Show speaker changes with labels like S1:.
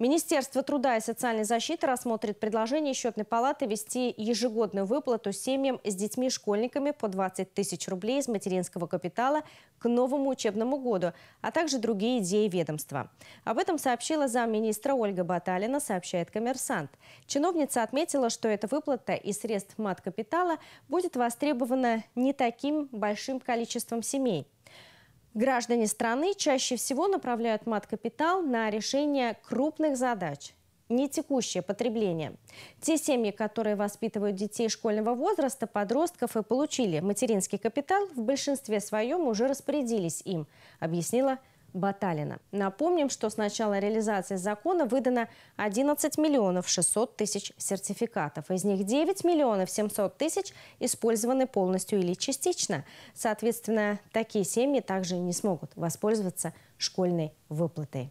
S1: Министерство труда и социальной защиты рассмотрит предложение счетной палаты вести ежегодную выплату семьям с детьми-школьниками по 20 тысяч рублей из материнского капитала к новому учебному году, а также другие идеи ведомства. Об этом сообщила замминистра Ольга Баталина, сообщает «Коммерсант». Чиновница отметила, что эта выплата и средств мат-капитала будет востребована не таким большим количеством семей. Граждане страны чаще всего направляют мат-капитал на решение крупных задач не текущее потребление. Те семьи, которые воспитывают детей школьного возраста, подростков и получили материнский капитал, в большинстве своем уже распорядились им, объяснила Баталина. Напомним, что с начала реализации закона выдано 11 миллионов 600 тысяч сертификатов. Из них 9 миллионов 700 тысяч использованы полностью или частично. Соответственно, такие семьи также не смогут воспользоваться школьной выплатой.